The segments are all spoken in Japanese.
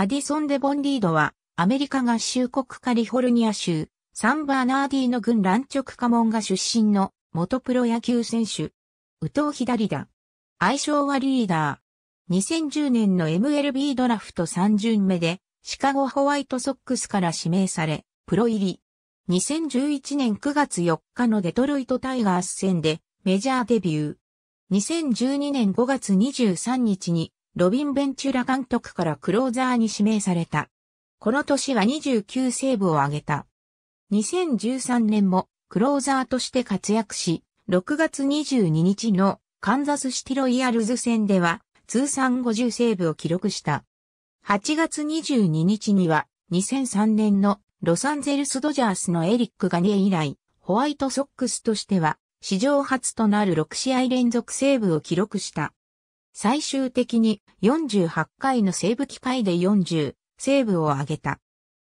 アディソン・デ・ボンリードは、アメリカ合衆国カリフォルニア州、サンバーナーディーの軍乱直家門が出身の元プロ野球選手。右投左打。愛称はリーダー。2010年の MLB ドラフト3巡目で、シカゴホワイトソックスから指名され、プロ入り。2011年9月4日のデトロイトタイガース戦でメジャーデビュー。2012年5月23日にロビン・ベンチュラ監督からクローザーに指名された。この年は29セーブを挙げた。2013年もクローザーとして活躍し、6月22日のカンザスシティロイヤルズ戦では通算50セーブを記録した。8月22日には2003年のロサンゼルスドジャースのエリック・ガニエ以来、ホワイトソックスとしては史上初となる6試合連続セーブを記録した。最終的に48回の西部機会で40、西部を挙げた。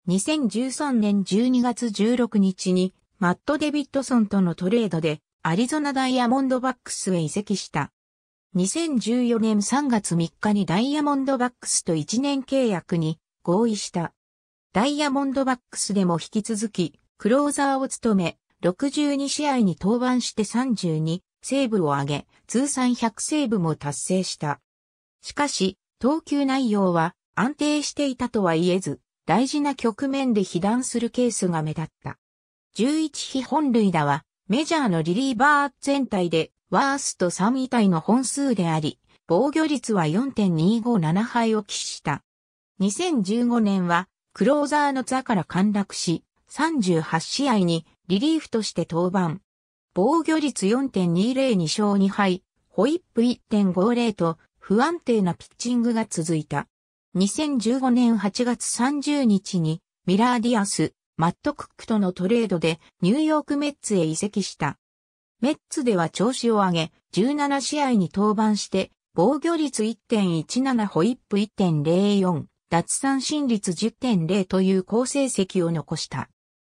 2013年12月16日にマット・デビッドソンとのトレードでアリゾナダイヤモンドバックスへ移籍した。2014年3月3日にダイヤモンドバックスと1年契約に合意した。ダイヤモンドバックスでも引き続き、クローザーを務め、62試合に登板して32セーブを挙げ、通算100セーブも達成した。しかし、投球内容は安定していたとは言えず、大事な局面で被弾するケースが目立った。11被本塁打は、メジャーのリリーバー全体でワースト3位体の本数であり、防御率は4.257敗を喫した。2015年は、クローザーの座から陥落し、38試合にリリーフとして登板、防御率4.20 2勝2敗、ホイップ1.50と不安定なピッチングが続いた。2015年8月30日にミラーディアス、マット・クックとのトレードでニューヨークメッツへ移籍した。メッツでは調子を上げ、17試合に登板して、防御率1.17ホイップ1.04、奪三振率10.0という好成績を残した。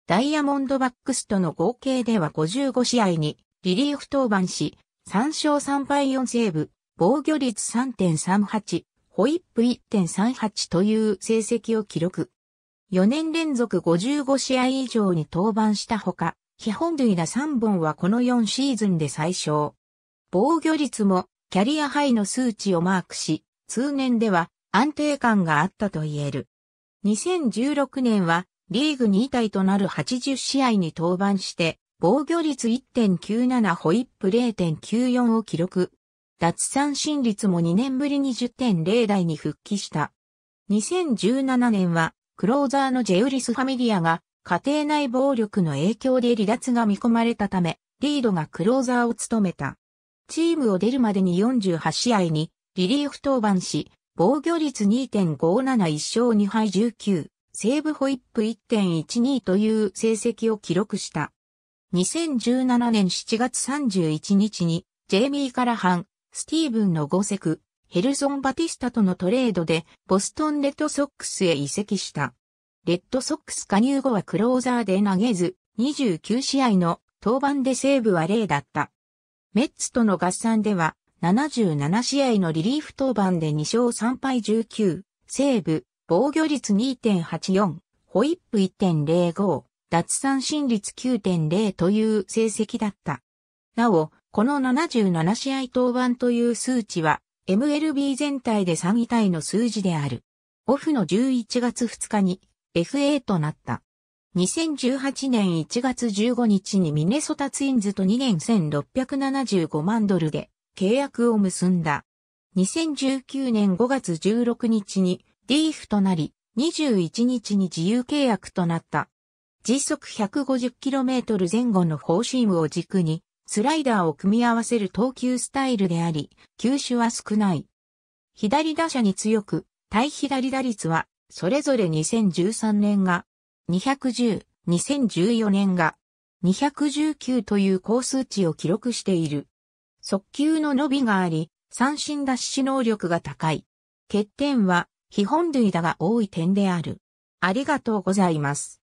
ダイヤモンドバックスとの合計では55試合にリリーフ登板し、3勝3敗4セーブ、防御率3.38、ホイップ1.38という成績を記録。4年連続55試合以上に登板したほか、基本類な3本はこの4シーズンで最小。防御率もキャリアハイの数値をマークし、通年では安定感があったと言える。2016年はリーグ2位タとなる80試合に登板して、防御率1.97ホイップ0.94を記録。脱三振率も2年ぶりに10.0台に復帰した。2017年は、クローザーのジェウリス・ファミリアが、家庭内暴力の影響で離脱が見込まれたため、リードがクローザーを務めた。チームを出るまでに48試合にリリーフ登板し、防御率2.571勝2敗19西ブホイップ1.12という成績を記録した。2017年7月31日に、ジェイミー・カラハン、スティーブンの5セク、ヘルソン・バティスタとのトレードで、ボストン・レッドソックスへ移籍した。レッドソックス加入後はクローザーで投げず、29試合の登板でセーブは0だった。メッツとの合算では、77試合のリリーフ登板で2勝3敗19、セーブ、防御率2.84、ホイップ1.05、奪三振率9.0という成績だった。なお、この77試合登板という数値は、MLB 全体で3位体の数字である。オフの11月2日に FA となった。2018年1月15日にミネソタツインズと2年1675万ドルで契約を結んだ。2019年5月16日にリーフとなり、21日に自由契約となった。時速 150km 前後のフォーシームを軸に、スライダーを組み合わせる投球スタイルであり、球種は少ない。左打者に強く、対左打率は、それぞれ2013年が、210、2014年が、219という高数値を記録している。速球の伸びがあり、三振脱出能力が高い。欠点は、基本類だが多い点である。ありがとうございます。